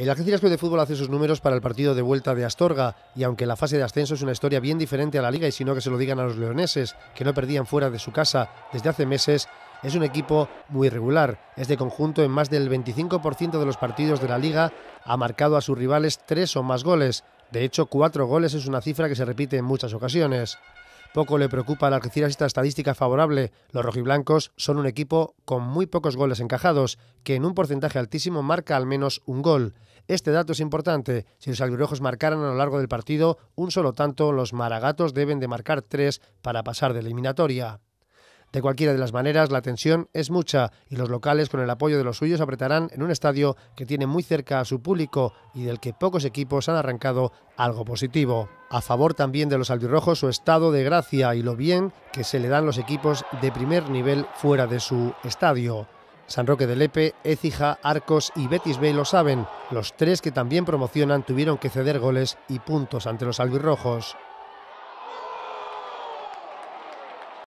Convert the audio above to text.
El Algeciras Club de Fútbol hace sus números para el partido de vuelta de Astorga y aunque la fase de ascenso es una historia bien diferente a la liga y si no que se lo digan a los leoneses, que no perdían fuera de su casa desde hace meses, es un equipo muy regular. Es de conjunto en más del 25% de los partidos de la liga ha marcado a sus rivales tres o más goles. De hecho, cuatro goles es una cifra que se repite en muchas ocasiones. Poco le preocupa al la Algeciras esta estadística favorable. Los rojiblancos son un equipo con muy pocos goles encajados, que en un porcentaje altísimo marca al menos un gol. Este dato es importante. Si los albirrojos marcaran a lo largo del partido un solo tanto, los maragatos deben de marcar tres para pasar de eliminatoria. De cualquiera de las maneras, la tensión es mucha y los locales, con el apoyo de los suyos, apretarán en un estadio que tiene muy cerca a su público y del que pocos equipos han arrancado algo positivo. A favor también de los albirrojos su estado de gracia y lo bien que se le dan los equipos de primer nivel fuera de su estadio. San Roque de Lepe, Écija, Arcos y Betis Bay lo saben. Los tres que también promocionan tuvieron que ceder goles y puntos ante los albirrojos.